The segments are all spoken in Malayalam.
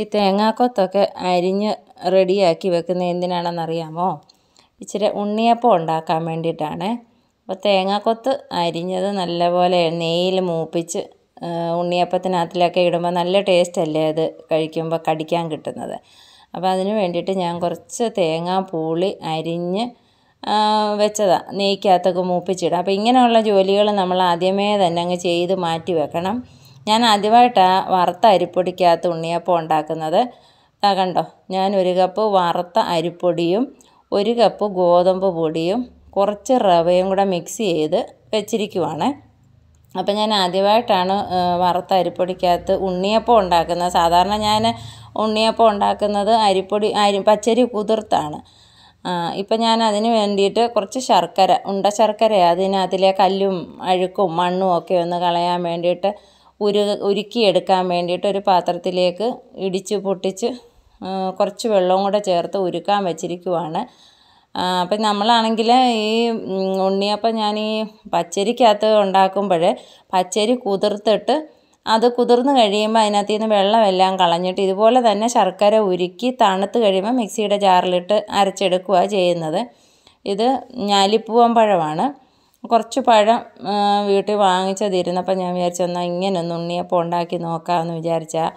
ഈ തേങ്ങാക്കൊത്തൊക്കെ അരിഞ്ഞ് റെഡിയാക്കി വെക്കുന്നത് എന്തിനാണെന്നറിയാമോ ഇച്ചിരി ഉണ്ണിയപ്പം ഉണ്ടാക്കാൻ വേണ്ടിയിട്ടാണ് അപ്പോൾ തേങ്ങാക്കൊത്ത് അരിഞ്ഞത് നല്ലപോലെ നെയ്യിൽ മൂപ്പിച്ച് ഉണ്ണിയപ്പത്തിനകത്തിലൊക്കെ ഇടുമ്പോൾ നല്ല ടേസ്റ്റ് അല്ലേ അത് കഴിക്കുമ്പോൾ കടിക്കാൻ കിട്ടുന്നത് അപ്പോൾ അതിന് വേണ്ടിയിട്ട് ഞാൻ കുറച്ച് തേങ്ങാ പൂളി അരിഞ്ഞ് വെച്ചതാണ് നെയ്ക്കകത്തൊക്കെ മൂപ്പിച്ചിടാം അപ്പോൾ ഇങ്ങനെയുള്ള ജോലികൾ നമ്മൾ ആദ്യമേ തന്നെ അങ്ങ് ചെയ്ത് മാറ്റി വെക്കണം ഞാൻ ആദ്യമായിട്ടാണ് വറുത്ത അരിപ്പൊടിക്കകത്ത് ഉണ്ണിയപ്പം ഉണ്ടാക്കുന്നത് കണ്ടോ ഞാൻ ഒരു കപ്പ് വറുത്ത അരിപ്പൊടിയും ഒരു കപ്പ് ഗോതമ്പ് പൊടിയും കുറച്ച് റവയും കൂടെ മിക്സ് ചെയ്ത് വെച്ചിരിക്കുവാണ് അപ്പം ഞാൻ ആദ്യമായിട്ടാണ് വറുത്ത അരിപ്പൊടിക്കകത്ത് ഉണ്ണിയപ്പം ഉണ്ടാക്കുന്നത് സാധാരണ ഞാൻ ഉണ്ണിയപ്പം ഉണ്ടാക്കുന്നത് അരിപ്പൊടി അരി പച്ചരി കുതിർത്താണ് ഇപ്പം ഞാൻ അതിന് വേണ്ടിയിട്ട് കുറച്ച് ശർക്കര ഉണ്ട ശർക്കര അതിനകത്തിലെ കല്ലും അഴുക്കും മണ്ണും ഒക്കെ ഒന്ന് കളയാൻ വേണ്ടിയിട്ട് ഉരു ഉരുക്കിയെടുക്കാൻ വേണ്ടിയിട്ട് ഒരു പാത്രത്തിലേക്ക് ഇടിച്ച് പൊട്ടിച്ച് കുറച്ച് വെള്ളവും കൂടെ ചേർത്ത് ഉരുക്കാൻ വെച്ചിരിക്കുവാണ് അപ്പം നമ്മളാണെങ്കിൽ ഈ ഉണ്ണിയപ്പം ഞാൻ ഈ പച്ചരിക്കകത്ത് ഉണ്ടാക്കുമ്പോൾ പച്ചരി കുതിർത്തിട്ട് അത് കുതിർന്ന് കഴിയുമ്പോൾ അതിനകത്ത് നിന്ന് വെള്ളമെല്ലാം കളഞ്ഞിട്ട് ഇതുപോലെ തന്നെ ശർക്കര ഉരുക്കി തണുത്ത് കഴിയുമ്പോൾ മിക്സിയുടെ ജാറിലിട്ട് അരച്ചെടുക്കുകയാണ് ചെയ്യുന്നത് ഇത് ഞാലിപ്പൂവൻ പഴമാണ് കുറച്ച് പഴം വീട്ടിൽ വാങ്ങിച്ചതിരുന്നപ്പോൾ ഞാൻ വിചാരിച്ചു എന്നാൽ ഇങ്ങനൊന്ന് ഉണ്ണിയപ്പം ഉണ്ടാക്കി നോക്കാമെന്ന് വിചാരിച്ചാൽ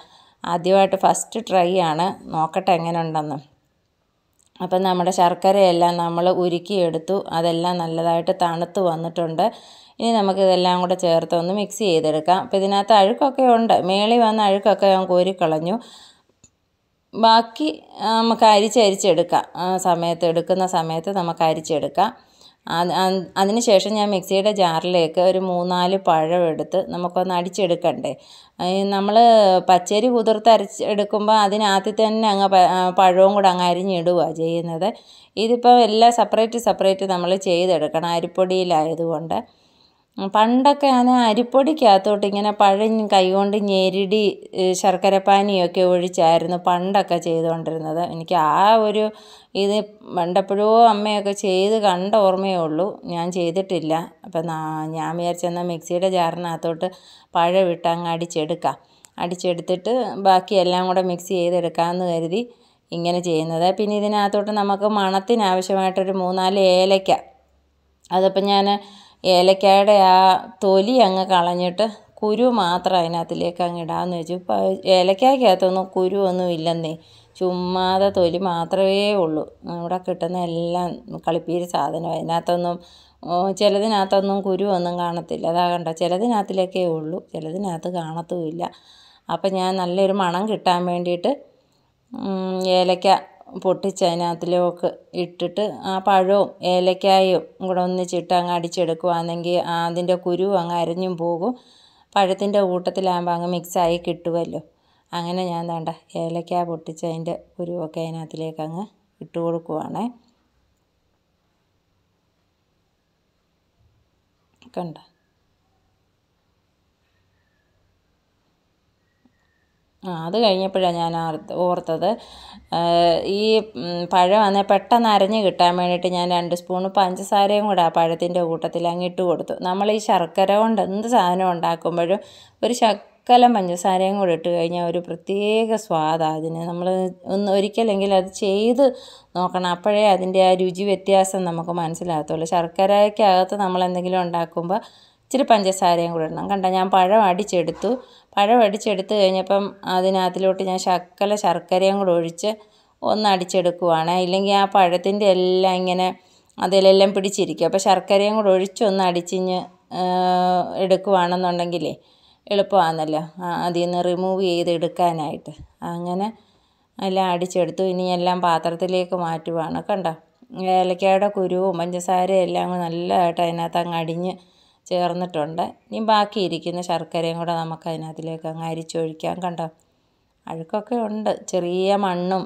ആദ്യമായിട്ട് ഫസ്റ്റ് ട്രൈ ആണ് നോക്കട്ടെ എങ്ങനെ ഉണ്ടെന്ന് അപ്പം നമ്മുടെ ശർക്കരയെല്ലാം നമ്മൾ ഉരുക്കിയെടുത്തു അതെല്ലാം നല്ലതായിട്ട് തണുത്ത് വന്നിട്ടുണ്ട് ഇനി നമുക്കിതെല്ലാം കൂടെ ചേർത്ത് ഒന്ന് മിക്സ് ചെയ്തെടുക്കാം അപ്പം ഇതിനകത്ത് അഴുക്കൊക്കെ ഉണ്ട് മേളി വന്ന അഴുക്കൊക്കെ ഞാൻ കോരിക്കളഞ്ഞു ബാക്കി നമുക്ക് അരിച്ചരിച്ചെടുക്കാം സമയത്ത് എടുക്കുന്ന സമയത്ത് നമുക്ക് അരിച്ചെടുക്കാം അതിന് ഞാൻ മിക്സിയുടെ ജാറിലേക്ക് ഒരു മൂന്നാല് പഴം എടുത്ത് നമുക്കൊന്ന് അടിച്ചെടുക്കണ്ടേ നമ്മൾ പച്ചരി കുതിർത്ത് അരച്ചെടുക്കുമ്പോൾ അതിനകത്ത് തന്നെ അങ്ങ് പഴവും കൂടെ അങ്ങ് അരിഞ്ഞിടുകയാണ് ചെയ്യുന്നത് ഇതിപ്പോൾ എല്ലാം സെപ്പറേറ്റ് സെപ്പറേറ്റ് നമ്മൾ ചെയ്തെടുക്കണം അരിപ്പൊടിയിലായതുകൊണ്ട് പണ്ടൊക്കെ ഞാൻ അരിപ്പൊടിക്കകത്തോട്ട് ഇങ്ങനെ പഴം കൈകൊണ്ട് ഞെരിടി ശർക്കര പാനിയൊക്കെ ഒഴിച്ചായിരുന്നു പണ്ടൊക്കെ ചെയ്തുകൊണ്ടിരുന്നത് എനിക്ക് ആ ഒരു ഇത് പണ്ടെപ്പോഴോ അമ്മയൊക്കെ ചെയ്ത് കണ്ട ഓർമ്മയേ ഉള്ളൂ ഞാൻ ചെയ്തിട്ടില്ല അപ്പം ഞാൻ വിചാരിച്ചെന്നാൽ മിക്സിയുടെ ജാറിനകത്തോട്ട് പഴം ഇട്ട് അങ്ങ് അടിച്ചെടുക്കാം അടിച്ചെടുത്തിട്ട് ബാക്കി എല്ലാം കൂടെ മിക്സ് ചെയ്തെടുക്കാമെന്ന് കരുതി ഇങ്ങനെ ചെയ്യുന്നത് പിന്നെ ഇതിനകത്തോട്ട് നമുക്ക് മണത്തിന് മൂന്നാല് ഏലയ്ക്ക അതിപ്പം ഞാൻ ഏലക്കായുടെ ആ തൊലി അങ്ങ് കളഞ്ഞിട്ട് കുരു മാത്രം അതിനകത്തിലേക്ക് അങ്ങ് ഇടാമെന്ന് വെച്ചു ഏലക്കായ്ക്കകത്തൊന്നും കുരു ഒന്നും ഇല്ലെന്നേ ചുമ്മാതെ തൊലി മാത്രമേ ഉള്ളൂ ഇവിടെ കിട്ടുന്ന എല്ലാം കളിപ്പീര് സാധനം അതിനകത്തൊന്നും ചിലതിനകത്തൊന്നും കുരു ഒന്നും കാണത്തില്ല അതാ കണ്ട ചിലതിനകത്തിലൊക്കെ ഉള്ളൂ ചിലതിനകത്ത് കാണത്തുമില്ല അപ്പം ഞാൻ നല്ലൊരു മണം കിട്ടാൻ വേണ്ടിയിട്ട് ഏലക്ക പൊട്ടിച്ച് അതിനകത്തിലേക്ക് ഇട്ടിട്ട് ആ പഴവും ഏലക്കായും കൂടെ ഒന്നിച്ചിട്ട് അങ്ങ് അടിച്ചെടുക്കുകയാണെങ്കിൽ അതിൻ്റെ കുരു അങ്ങ് അരിഞ്ഞും പോകും പഴത്തിൻ്റെ കൂട്ടത്തിലാകുമ്പോൾ അങ്ങ് മിക്സായി കിട്ടുമല്ലോ അങ്ങനെ ഞാൻ വേണ്ട ഏലക്ക പൊട്ടിച്ച് അതിൻ്റെ കുരുവൊക്കെ അതിനകത്തിലേക്ക് അങ്ങ് ഇട്ട് കൊടുക്കുവാണേ കണ്ടോ ആ അത് കഴിഞ്ഞപ്പോഴാണ് ഞാൻ ഓർത്തത് ഈ പഴം പഴമാണെങ്കിൽ പെട്ടെന്ന് അരഞ്ഞ് കിട്ടാൻ വേണ്ടിയിട്ട് ഞാൻ രണ്ട് സ്പൂണ് പഞ്ചസാരയും കൂടെ ആ പഴത്തിൻ്റെ കൂട്ടത്തിൽ അങ്ങ് കൊടുത്തു നമ്മൾ ഈ ശർക്കര കൊണ്ട് എന്ത് സാധനം ഉണ്ടാക്കുമ്പോഴും ഒരു ശക്കലം പഞ്ചസാരയും കൂടെ ഇട്ട് കഴിഞ്ഞാൽ ഒരു പ്രത്യേക സ്വാദാണ് അതിന് നമ്മൾ ഒന്ന് ഒരിക്കലെങ്കിൽ അത് ചെയ്ത് നോക്കണം അപ്പോഴേ അതിൻ്റെ ആ രുചി വ്യത്യാസം നമുക്ക് മനസ്സിലാകത്തുള്ളൂ ശർക്കരയ്ക്കകത്ത് നമ്മൾ എന്തെങ്കിലും ഉണ്ടാക്കുമ്പോൾ ഇച്ചിരി പഞ്ചസാരയും കൂടെ ഇടണം കണ്ട ഞാൻ പഴം അടിച്ചെടുത്തു പഴമടിച്ചെടുത്ത് കഴിഞ്ഞപ്പം അതിനകത്തിലോട്ട് ഞാൻ ശക്കല ശർക്കരയും കൂടെ ഒഴിച്ച് ഒന്ന് അടിച്ചെടുക്കുവാണ് ഇല്ലെങ്കിൽ ആ പഴത്തിൻ്റെ എല്ലാം ഇങ്ങനെ അതിലെല്ലാം പിടിച്ചിരിക്കും അപ്പോൾ ശർക്കരയും കൂടെ ഒഴിച്ചൊന്ന് അടിച്ചിഞ്ഞ് എടുക്കുവാണെന്നുണ്ടെങ്കിലേ എളുപ്പമാണെന്നല്ലോ അതിൽ നിന്ന് റിമൂവ് ചെയ്ത് എടുക്കാനായിട്ട് അങ്ങനെ എല്ലാം അടിച്ചെടുത്തു ഇനി എല്ലാം പാത്രത്തിലേക്ക് മാറ്റുവാണ് കണ്ടോ ഏലക്കായുടെ കുരുവും പഞ്ചസാരയും എല്ലാം നല്ലതായിട്ട് അതിനകത്ത് അങ്ങ് അടിഞ്ഞ് ചേർന്നിട്ടുണ്ട് ഇനി ബാക്കിയിരിക്കുന്ന ശർക്കരയും കൂടെ നമുക്ക് അതിനകത്തിലേക്ക് അങ്ങ് അരിച്ചൊഴിക്കാം കണ്ടോ അഴുക്കൊക്കെ ഉണ്ട് ചെറിയ മണ്ണും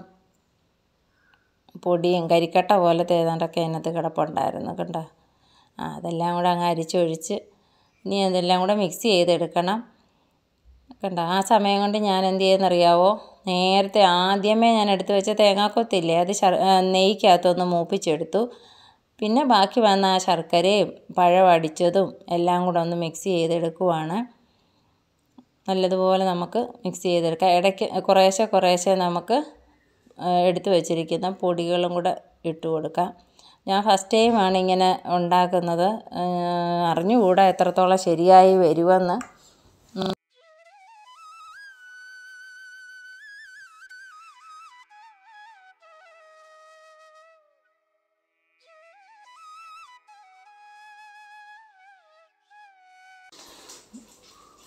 പൊടിയും കരിക്കട്ട പോലെ തേതാണ്ടൊക്കെ അതിനകത്ത് കിടപ്പുണ്ടായിരുന്നു കണ്ടോ ആ അതെല്ലാം കൂടെ അങ്ങ് അരിച്ചൊഴിച്ച് ഇനി അതെല്ലാം കൂടെ മിക്സ് ചെയ്തെടുക്കണം കണ്ടോ ആ സമയം കൊണ്ട് ഞാൻ എന്ത് ചെയ്യുന്നറിയാവോ നേരത്തെ ആദ്യമേ ഞാൻ എടുത്തു വെച്ച തേങ്ങാക്കൊത്തില്ലേ അത് നെയ്ക്കകത്തൊന്ന് മൂപ്പിച്ചെടുത്തു പിന്നെ ബാക്കി വന്ന ആ ശർക്കരയും പഴം അടിച്ചതും എല്ലാം കൂടെ ഒന്ന് മിക്സ് ചെയ്തെടുക്കുവാണ് നല്ലതുപോലെ നമുക്ക് മിക്സ് ചെയ്തെടുക്കാം ഇടയ്ക്ക് കുറേശ്ശെ കുറേശ്ശെ നമുക്ക് എടുത്തു വച്ചിരിക്കുന്ന പൊടികളും കൂടെ ഇട്ട് കൊടുക്കാം ഞാൻ ഫസ്റ്റ് ടൈമാണ് ഇങ്ങനെ ഉണ്ടാക്കുന്നത് അറിഞ്ഞുകൂടാ എത്രത്തോളം ശരിയായി വരുമെന്ന്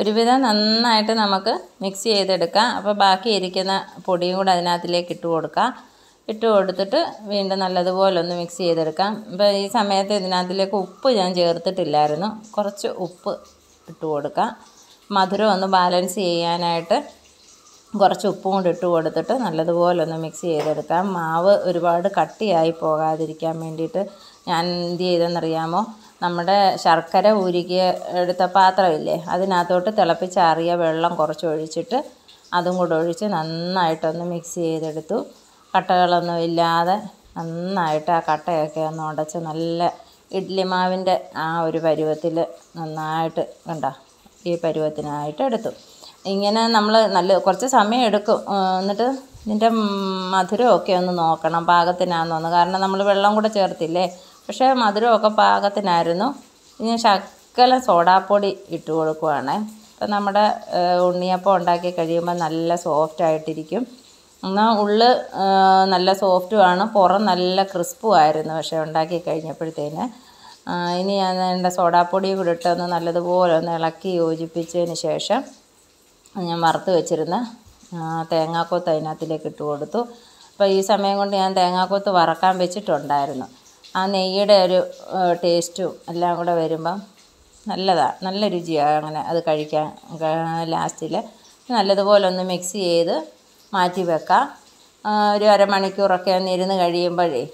ഒരുവിധം നന്നായിട്ട് നമുക്ക് മിക്സ് ചെയ്തെടുക്കാം അപ്പോൾ ബാക്കി ഇരിക്കുന്ന പൊടിയും കൂടെ അതിനകത്തിലേക്ക് ഇട്ട് കൊടുക്കാം ഇട്ട് കൊടുത്തിട്ട് വീണ്ടും നല്ലതുപോലെ ഒന്ന് മിക്സ് ചെയ്തെടുക്കാം ഇപ്പോൾ ഈ സമയത്ത് ഇതിനകത്തിലേക്ക് ഉപ്പ് ഞാൻ ചേർത്തിട്ടില്ലായിരുന്നു കുറച്ച് ഉപ്പ് ഇട്ട് കൊടുക്കാം മധുരം ഒന്ന് ബാലൻസ് ചെയ്യാനായിട്ട് കുറച്ച് ഉപ്പും കൂടി ഇട്ട് കൊടുത്തിട്ട് നല്ലതുപോലെ ഒന്ന് മിക്സ് ചെയ്തെടുക്കാം മാവ് ഒരുപാട് കട്ടിയായി പോകാതിരിക്കാൻ വേണ്ടിയിട്ട് ഞാൻ എന്ത് ചെയ്തെന്നറിയാമോ നമ്മുടെ ശർക്കര ഊരുകിയ എടുത്ത പാത്രമില്ലേ അതിനകത്തോട്ട് തിളപ്പിച്ചാറിയ വെള്ളം കുറച്ച് ഒഴിച്ചിട്ട് അതും കൂടെ ഒഴിച്ച് നന്നായിട്ടൊന്ന് മിക്സ് ചെയ്തെടുത്തു കട്ടകളൊന്നും ഇല്ലാതെ നന്നായിട്ട് ആ കട്ടയൊക്കെ ഒന്ന് ഉടച്ച് നല്ല ഇഡ്ലി മാവിൻ്റെ ആ ഒരു പരുവത്തിൽ നന്നായിട്ട് കണ്ട ഈ പരുവത്തിനായിട്ട് എടുത്തു ഇങ്ങനെ നമ്മൾ നല്ല കുറച്ച് സമയം എടുക്കും എന്നിട്ട് ഇതിൻ്റെ മധുരമൊക്കെ ഒന്ന് നോക്കണം പാകത്തിനാണെന്ന് കാരണം നമ്മൾ വെള്ളം കൂടെ ചേർത്തില്ലേ പക്ഷേ മധുരമൊക്കെ പാകത്തിനായിരുന്നു ഇനി ശക്കല സോഡാപ്പൊടി ഇട്ട് കൊടുക്കുവാണ് അപ്പം നമ്മുടെ ഉണ്ണിയപ്പം ഉണ്ടാക്കി കഴിയുമ്പോൾ നല്ല സോഫ്റ്റ് ആയിട്ടിരിക്കും എന്നാൽ ഉള്ള് നല്ല സോഫ്റ്റുമാണ് പുറം നല്ല ക്രിസ്പുമായിരുന്നു പക്ഷേ ഉണ്ടാക്കി കഴിഞ്ഞപ്പോഴത്തേന് ഇനി ഞാൻ എൻ്റെ സോഡാപ്പൊടി കൂടെ ഇട്ടൊന്ന് നല്ലതുപോലെ ഒന്ന് ഇളക്കി യോജിപ്പിച്ചതിന് ശേഷം ഞാൻ വറുത്ത് വെച്ചിരുന്ന തേങ്ങാക്കൊത്ത് അതിനകത്തിലേക്ക് ഇട്ട് കൊടുത്തു അപ്പോൾ ഈ സമയം കൊണ്ട് ഞാൻ തേങ്ങാക്കൊത്ത് വറക്കാൻ വെച്ചിട്ടുണ്ടായിരുന്നു ആ നെയ്യുടെ ഒരു ടേസ്റ്റും എല്ലാം കൂടെ വരുമ്പം നല്ലതാണ് നല്ല രുചിയാണ് അങ്ങനെ അത് കഴിക്കാൻ ലാസ്റ്റിൽ നല്ലതുപോലെ ഒന്ന് മിക്സ് ചെയ്ത് മാറ്റി വെക്കാം ഒരു അരമണിക്കൂറൊക്കെ ഒന്ന് ഇരുന്ന് കഴിയുമ്പോഴേ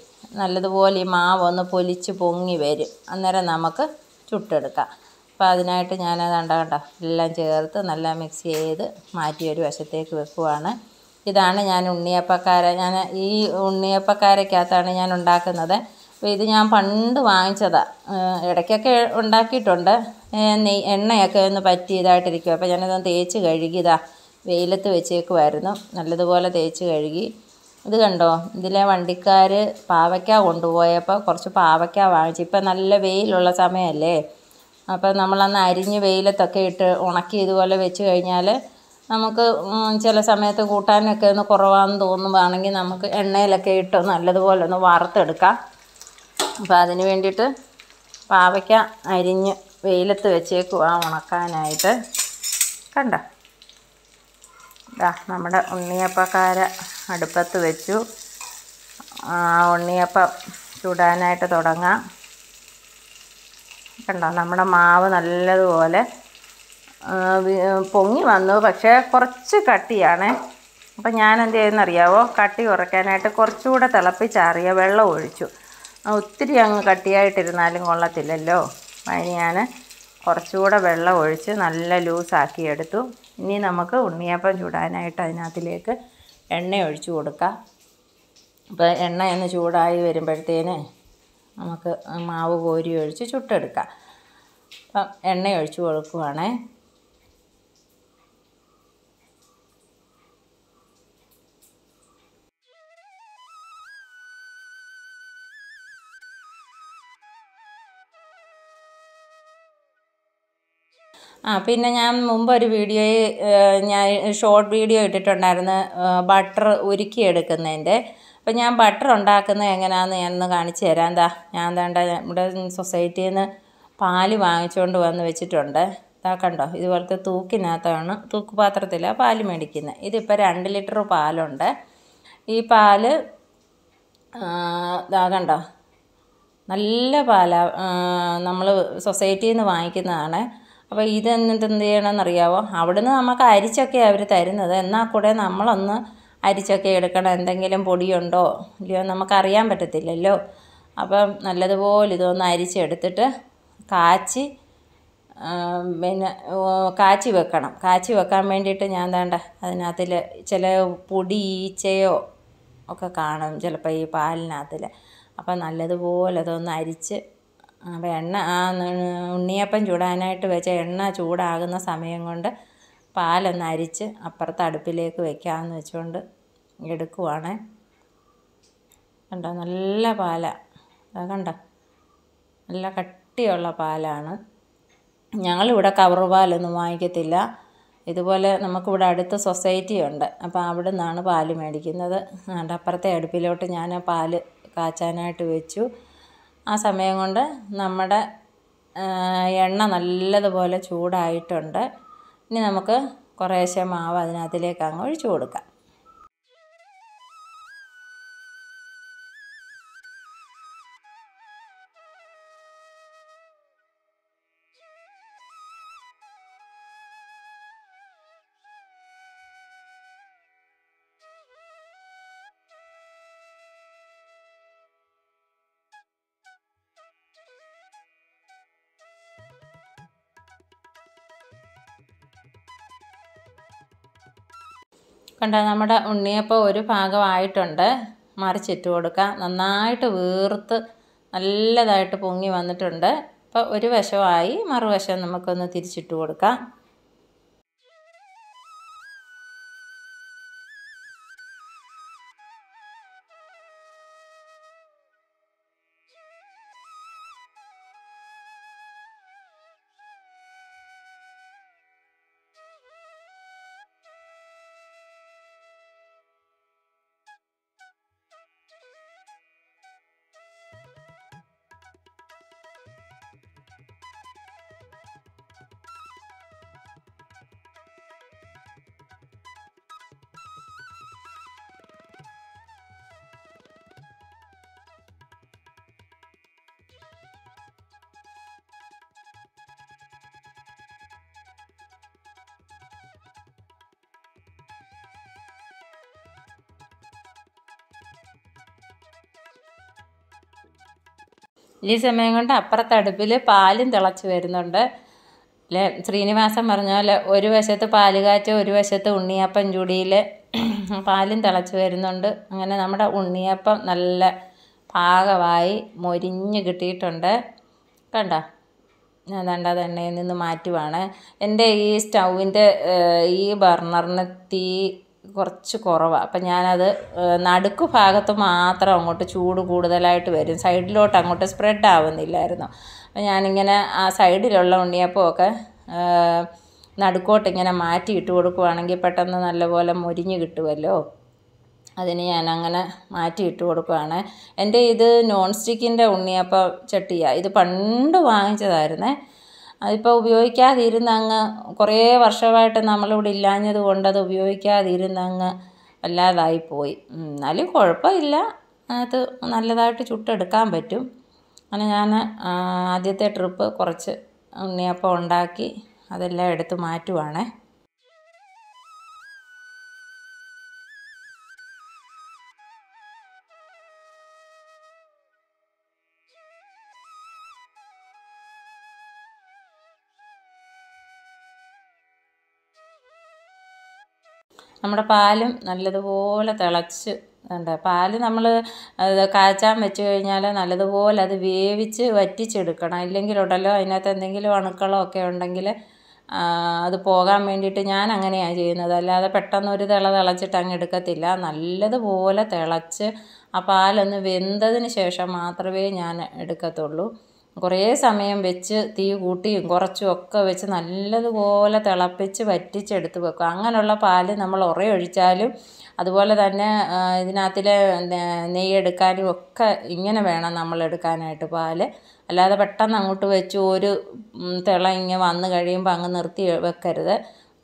നല്ലതുപോലെ ഈ മാവ് ഒന്ന് പൊലിച്ച് പൊങ്ങി വരും അന്നേരം നമുക്ക് ചുട്ടെടുക്കാം അപ്പം അതിനായിട്ട് ഞാനത് കണ്ട കണ്ട എല്ലാം ചേർത്ത് നല്ല മിക്സ് ചെയ്ത് മാറ്റി ഒരു വശത്തേക്ക് വെക്കുവാണ് ഇതാണ് ഞാൻ ഉണ്ണിയപ്പക്കാര ഞാൻ ഈ ഉണ്ണിയപ്പക്കാരക്കകത്താണ് ഞാൻ ഉണ്ടാക്കുന്നത് അപ്പോൾ ഇത് ഞാൻ പണ്ട് വാങ്ങിച്ചതാണ് ഇടയ്ക്കൊക്കെ ഉണ്ടാക്കിയിട്ടുണ്ട് നെയ് എണ്ണയൊക്കെ ഒന്ന് പറ്റിയതായിട്ടിരിക്കും അപ്പോൾ ഞാനിതൊന്ന് തേച്ച് കഴുകിയതാ വെയിലത്ത് വെച്ചേക്കുമായിരുന്നു നല്ലതുപോലെ തേച്ച് കഴുകി ഇത് കണ്ടോ ഇതിലെ വണ്ടിക്കാർ പാവയ്ക്ക കൊണ്ടുപോയപ്പോൾ കുറച്ച് പാവയ്ക്ക വാങ്ങിച്ചു ഇപ്പം നല്ല വെയിലുള്ള സമയമല്ലേ അപ്പോൾ നമ്മളന്ന് അരിഞ്ഞ് വെയിലത്തൊക്കെ ഇട്ട് ഉണക്കി ഇതുപോലെ വെച്ച് കഴിഞ്ഞാൽ നമുക്ക് ചില സമയത്ത് കൂട്ടാനൊക്കെ ഒന്ന് കുറവാണെന്ന് തോന്നുകയാണെങ്കിൽ നമുക്ക് എണ്ണയിലൊക്കെ ഇട്ട് നല്ലതുപോലെ ഒന്ന് വറുത്തെടുക്കാം അപ്പം അതിന് വേണ്ടിയിട്ട് പാവയ്ക്ക അരിഞ്ഞ് വെയിലത്ത് വെച്ചേക്കുക ഉണക്കാനായിട്ട് കണ്ട നമ്മുടെ ഉണ്ണിയപ്പക്കാര അടുപ്പത്ത് വെച്ചു ഉണ്ണിയപ്പം ചൂടാനായിട്ട് തുടങ്ങാം കണ്ടോ നമ്മുടെ മാവ് നല്ലതുപോലെ പൊങ്ങി വന്നു പക്ഷേ കുറച്ച് കട്ടിയാണ് അപ്പം ഞാൻ എന്ത് ചെയ്യുന്നറിയാവോ കട്ടി കുറയ്ക്കാനായിട്ട് കുറച്ചുകൂടെ തിളപ്പിച്ചാറിയ വെള്ളം ഒഴിച്ചു ഒത്തിരി അങ്ങ് കട്ടിയായിട്ടിരുന്നാലും കൊള്ളത്തില്ലല്ലോ അതിന് ഞാൻ കുറച്ചുകൂടെ വെള്ളം ഒഴിച്ച് നല്ല ലൂസാക്കി എടുത്തു ഇനി നമുക്ക് ഉണ്ണിയപ്പം ചൂടാനായിട്ട് അതിനകത്തിലേക്ക് എണ്ണ ഒഴിച്ച് കൊടുക്കാം അപ്പോൾ എണ്ണ ഒന്ന് ചൂടായി വരുമ്പോഴത്തേന് നമുക്ക് മാവ് കോരി ഒഴിച്ച് ചുട്ടെടുക്കാം അപ്പം എണ്ണ ഒഴിച്ച് കൊടുക്കുവാണേ ആ പിന്നെ ഞാൻ മുമ്പ് ഒരു വീഡിയോയിൽ ഞാൻ ഷോർട്ട് വീഡിയോ ഇട്ടിട്ടുണ്ടായിരുന്നു ബട്ടർ ഉരുക്കി എടുക്കുന്നതിൻ്റെ അപ്പം ഞാൻ ബട്ടർ ഉണ്ടാക്കുന്നത് എങ്ങനെയാണെന്ന് ഒന്ന് കാണിച്ചു തരാം എന്താ ഞാൻ വേണ്ട നമ്മുടെ സൊസൈറ്റിയിൽ നിന്ന് പാല് വാങ്ങിച്ചുകൊണ്ട് വന്ന് വെച്ചിട്ടുണ്ട് ഇതാ കണ്ടോ ഇതുപോലത്തെ തൂക്കിനകത്താണ് തൂക്കുപാത്രത്തിലാണ് പാല് മേടിക്കുന്നത് ഇതിപ്പോൾ രണ്ട് ലിറ്റർ പാലുണ്ട് ഈ പാല് ഇതാ കണ്ടോ നല്ല പാലാണ് നമ്മൾ സൊസൈറ്റിയിൽ നിന്ന് വാങ്ങിക്കുന്നതാണ് അപ്പോൾ ഇത് എന്നിട്ട് എന്ത് ചെയ്യണമെന്ന് ചെയ്യണമെന്നറിയാവോ അവിടുന്ന് നമുക്ക് അരിച്ചൊക്കെ അവർ തരുന്നത് എന്നാൽ കൂടെ നമ്മളൊന്ന് അരിച്ചൊക്കെ എടുക്കണം എന്തെങ്കിലും പൊടിയുണ്ടോ ഇല്ലയോ നമുക്കറിയാൻ പറ്റത്തില്ലല്ലോ അപ്പം നല്ലതുപോലെ ഇതൊന്ന് അരിച്ചെടുത്തിട്ട് കാച്ചി പിന്നെ കാച്ചി വെക്കണം കാച്ചി വെക്കാൻ വേണ്ടിയിട്ട് ഞാൻ വേണ്ട അതിനകത്തിൽ ചില പൊടി ഈച്ചയോ ഒക്കെ കാണും ചിലപ്പോൾ ഈ പാലിനകത്തിൽ അപ്പം നല്ലതുപോലെ അതൊന്ന് അരിച്ച് അപ്പം എണ്ണ ആ ഉണ്ണിയപ്പം ചുടാനായിട്ട് വെച്ച എണ്ണ ചൂടാകുന്ന സമയം കൊണ്ട് പാലൊന്ന് അരിച്ച് അപ്പുറത്തെ അടുപ്പിലേക്ക് വെക്കാമെന്ന് വെച്ചുകൊണ്ട് എടുക്കുവാണ് കണ്ടോ നല്ല പാലാണ് കണ്ടോ നല്ല കട്ടിയുള്ള പാലാണ് ഞങ്ങളിവിടെ കവർ പാലൊന്നും വാങ്ങിക്കത്തില്ല ഇതുപോലെ നമുക്കിവിടെ അടുത്ത് സൊസൈറ്റി ഉണ്ട് അപ്പോൾ അവിടെ നിന്നാണ് പാല് മേടിക്കുന്നത് അപ്പുറത്തെ അടുപ്പിലോട്ട് ഞാൻ പാല് കാച്ചാനായിട്ട് വെച്ചു ആ സമയം കൊണ്ട് നമ്മുടെ എണ്ണ നല്ലതുപോലെ ചൂടായിട്ടുണ്ട് ഇനി നമുക്ക് കുറേശ്ശെ മാവ് അതിനകത്തിലേക്ക് അങ്ങ് ഒഴിച്ച് കൊടുക്കാം കണ്ട നമ്മുടെ ഉണ്ണിയപ്പം ഒരു ഭാഗമായിട്ടുണ്ട് മറിച്ചിട്ട് കൊടുക്കാം നന്നായിട്ട് വീർത്ത് നല്ലതായിട്ട് പൊങ്ങി വന്നിട്ടുണ്ട് അപ്പോൾ ഒരു വശമായി മറുവശം നമുക്കൊന്ന് തിരിച്ചിട്ട് കൊടുക്കാം ഈ സമയം കൊണ്ട് അപ്പുറത്തെ അടുപ്പിൽ പാലും തിളച്ച് വരുന്നുണ്ട് അല്ലേ ശ്രീനിവാസൻ പറഞ്ഞ പോലെ ഒരു വശത്ത് പാലുകാച്ച് ഒരു വശത്ത് ഉണ്ണിയപ്പം ചുടിയിൽ പാലും തിളച്ച് വരുന്നുണ്ട് അങ്ങനെ നമ്മുടെ ഉണ്ണിയപ്പം നല്ല പാകമായി മൊരിഞ്ഞ് കിട്ടിയിട്ടുണ്ട് കണ്ട ഞാൻ വേണ്ട എണ്ണയിൽ നിന്ന് മാറ്റുവാണ് എൻ്റെ ഈ സ്റ്റൗവിൻ്റെ ഈ ബർണറിന് തീ കുറച്ച് കുറവാണ് അപ്പം ഞാനത് നടുക്ക് ഭാഗത്ത് മാത്രം അങ്ങോട്ട് ചൂട് കൂടുതലായിട്ട് വരും സൈഡിലോട്ട് അങ്ങോട്ട് സ്പ്രെഡ് ആവുന്നില്ലായിരുന്നു അപ്പം ഞാനിങ്ങനെ ആ സൈഡിലുള്ള ഉണ്ണിയപ്പമൊക്കെ നടുക്കോട്ട് ഇങ്ങനെ മാറ്റി ഇട്ട് കൊടുക്കുവാണെങ്കിൽ പെട്ടെന്ന് നല്ലപോലെ മുരിഞ്ഞ് കിട്ടുമല്ലോ അതിന് ഞാനങ്ങനെ മാറ്റി ഇട്ട് കൊടുക്കുകയാണ് എൻ്റെ ഇത് നോൺ സ്റ്റിക്കിൻ്റെ ഉണ്ണിയപ്പം ചട്ടിയാണ് ഇത് പണ്ട് വാങ്ങിച്ചതായിരുന്നേ അതിപ്പോൾ ഉപയോഗിക്കാതിരുന്ന അങ്ങ് കുറേ വർഷമായിട്ട് നമ്മളിവിടെ ഇല്ലാഞ്ഞത് കൊണ്ട് അത് ഉപയോഗിക്കാതിരുന്ന അങ്ങ് വല്ലാതായിപ്പോയി എന്നാലും കുഴപ്പമില്ല അത് നല്ലതായിട്ട് ചുട്ടെടുക്കാൻ പറ്റും അങ്ങനെ ഞാൻ ആദ്യത്തെ ട്രിപ്പ് കുറച്ച് ഉണ്ണിയപ്പം ഉണ്ടാക്കി അതെല്ലാം എടുത്ത് മാറ്റുവാണേ നമ്മുടെ പാലും നല്ലതുപോലെ തിളച്ച് വേണ്ട പാൽ നമ്മൾ കാച്ചാൻ വെച്ച് കഴിഞ്ഞാൽ നല്ലതുപോലെ അത് വേവിച്ച് വറ്റിച്ചെടുക്കണം ഉടലോ അതിനകത്ത് എന്തെങ്കിലും അണുക്കളോ ഒക്കെ ഉണ്ടെങ്കിൽ അത് പോകാൻ വേണ്ടിയിട്ട് ഞാൻ അങ്ങനെയാണ് ചെയ്യുന്നത് അല്ലാതെ പെട്ടെന്ന് ഒരു തിള തിളച്ചിട്ട് അങ്ങ് എടുക്കത്തില്ല നല്ലതുപോലെ തിളച്ച് ആ പാലൊന്ന് വെന്തതിന് ശേഷം മാത്രമേ ഞാൻ എടുക്കത്തുള്ളൂ കുറേ സമയം വെച്ച് തീ കൂട്ടിയും കുറച്ചും ഒക്കെ വെച്ച് നല്ലതുപോലെ തിളപ്പിച്ച് വറ്റിച്ചെടുത്ത് വെക്കും അങ്ങനെയുള്ള പാല് നമ്മൾ ഉറയൊഴിച്ചാലും അതുപോലെ തന്നെ ഇതിനകത്തിലെ എടുക്കാനും ഒക്കെ ഇങ്ങനെ വേണം നമ്മൾ എടുക്കാനായിട്ട് പാല് അല്ലാതെ പെട്ടെന്ന് അങ്ങോട്ട് വെച്ച് ഒരു തിള ഇങ്ങനെ വന്നു കഴിയുമ്പോൾ അങ്ങ് നിർത്തി വെക്കരുത്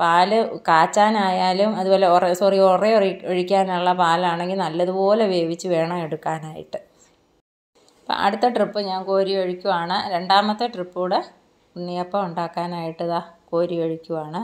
പാല് കാച്ചാനായാലും അതുപോലെ ഉറ സോറി ഉറ ഒഴിക്കാനുള്ള പാലാണെങ്കിൽ നല്ലതുപോലെ വേവിച്ച് വേണം എടുക്കാനായിട്ട് അടുത്ത ട്രിപ്പ് ഞാൻ കോരി ഒഴിക്കുവാണ് രണ്ടാമത്തെ ട്രിപ്പ് കൂടെ ഉണ്ണിയപ്പം ഉണ്ടാക്കാനായിട്ട് ഇതാ കോരി ഒഴിക്കുവാണ്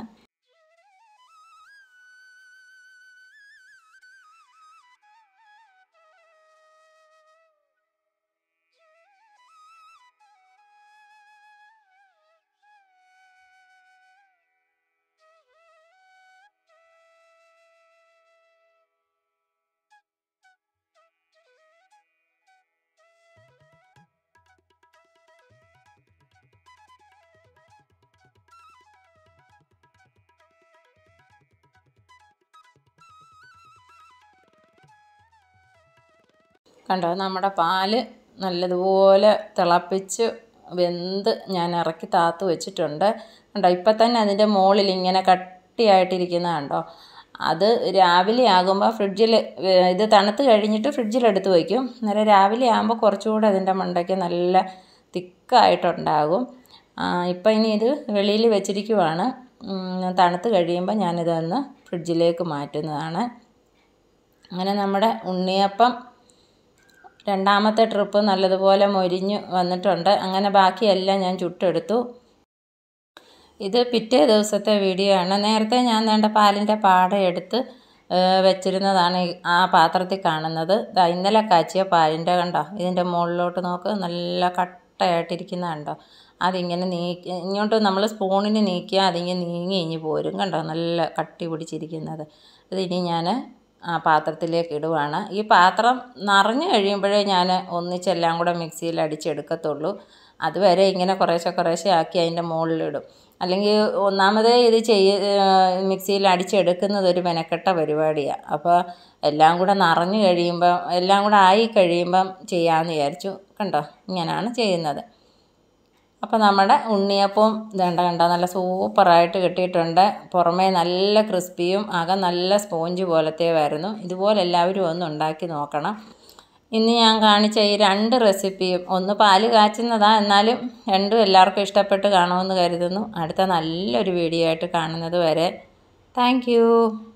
കണ്ടോ നമ്മുടെ പാല് നല്ലതുപോലെ തിളപ്പിച്ച് വെന്ത് ഞാൻ ഇറക്കി താത്ത് വെച്ചിട്ടുണ്ട് കണ്ടോ ഇപ്പം തന്നെ അതിൻ്റെ മുകളിൽ ഇങ്ങനെ കട്ടിയായിട്ടിരിക്കുന്ന കണ്ടോ അത് രാവിലെ ആകുമ്പോൾ ഫ്രിഡ്ജിൽ ഇത് തണുത്ത് കഴിഞ്ഞിട്ട് ഫ്രിഡ്ജിലെടുത്ത് വയ്ക്കും നേരെ രാവിലെ ആകുമ്പോൾ കുറച്ചുകൂടെ അതിൻ്റെ മുണ്ടയ്ക്ക് നല്ല തിക്കായിട്ടുണ്ടാകും ഇപ്പം ഇനി ഇത് വെളിയിൽ വെച്ചിരിക്കുവാണ് തണുത്ത് കഴിയുമ്പോൾ ഞാനിതൊന്ന് ഫ്രിഡ്ജിലേക്ക് മാറ്റുന്നതാണ് അങ്ങനെ നമ്മുടെ ഉണ്ണിയപ്പം രണ്ടാമത്തെ ട്രിപ്പ് നല്ലതുപോലെ മൊരിഞ്ഞ് വന്നിട്ടുണ്ട് അങ്ങനെ ബാക്കിയെല്ലാം ഞാൻ ചുട്ടെടുത്തു ഇത് പിറ്റേ ദിവസത്തെ വീഡിയോ ആണ് നേരത്തെ ഞാൻ വേണ്ട പാലിൻ്റെ പാട എടുത്ത് വെച്ചിരുന്നതാണ് ആ പാത്രത്തിൽ കാണുന്നത് ഇതാ ഇന്നലെ കാച്ചിയ പാലിൻ്റെ കണ്ടോ ഇതിൻ്റെ മുകളിലോട്ട് നോക്ക് നല്ല കട്ടയായിട്ടിരിക്കുന്ന കണ്ടോ അതിങ്ങനെ നീക്കി ഇങ്ങോട്ട് നമ്മൾ സ്പൂണിന് നീക്കിയാൽ അതിങ്ങനെ നീങ്ങി ഇഞ്ഞ് പോരും കണ്ടോ നല്ല കട്ടി പിടിച്ചിരിക്കുന്നത് അതിനി ഞാൻ ആ പാത്രത്തിലേക്ക് ഇടുവാണ് ഈ പാത്രം നിറഞ്ഞു കഴിയുമ്പോഴേ ഞാൻ ഒന്നിച്ചെല്ലാം കൂടെ മിക്സിയിൽ അടിച്ചെടുക്കത്തുള്ളൂ അതുവരെ ഇങ്ങനെ കുറേശ്ശെ കുറേശ്ശെ ആക്കി അതിൻ്റെ മുകളിലിടും അല്ലെങ്കിൽ ഒന്നാമത് ഇത് ചെയ്യ മിക്സിയിൽ അടിച്ചെടുക്കുന്നത് ഒരു മെനക്കെട്ട പരിപാടിയാണ് അപ്പോൾ എല്ലാം കൂടെ നിറഞ്ഞു കഴിയുമ്പം എല്ലാം കൂടെ ആയി കഴിയുമ്പം ചെയ്യാമെന്ന് വിചാരിച്ചു കണ്ടോ ഇങ്ങനെയാണ് ചെയ്യുന്നത് അപ്പോൾ നമ്മുടെ ഉണ്ണിയപ്പവും വേണ്ട കണ്ട നല്ല സൂപ്പറായിട്ട് കിട്ടിയിട്ടുണ്ട് പുറമേ നല്ല ക്രിസ്പിയും ആകെ നല്ല സ്പോഞ്ച് പോലത്തെയുമായിരുന്നു ഇതുപോലെ എല്ലാവരും ഒന്ന് ഉണ്ടാക്കി നോക്കണം ഇന്ന് ഞാൻ കാണിച്ച ഈ രണ്ട് റെസിപ്പിയും ഒന്ന് പാല് കാച്ചുന്നതാണ് എന്നാലും രണ്ടും എല്ലാവർക്കും ഇഷ്ടപ്പെട്ട് കാണുമെന്ന് കരുതുന്നു അടുത്ത നല്ലൊരു വീഡിയോ ആയിട്ട് കാണുന്നത് വരെ താങ്ക്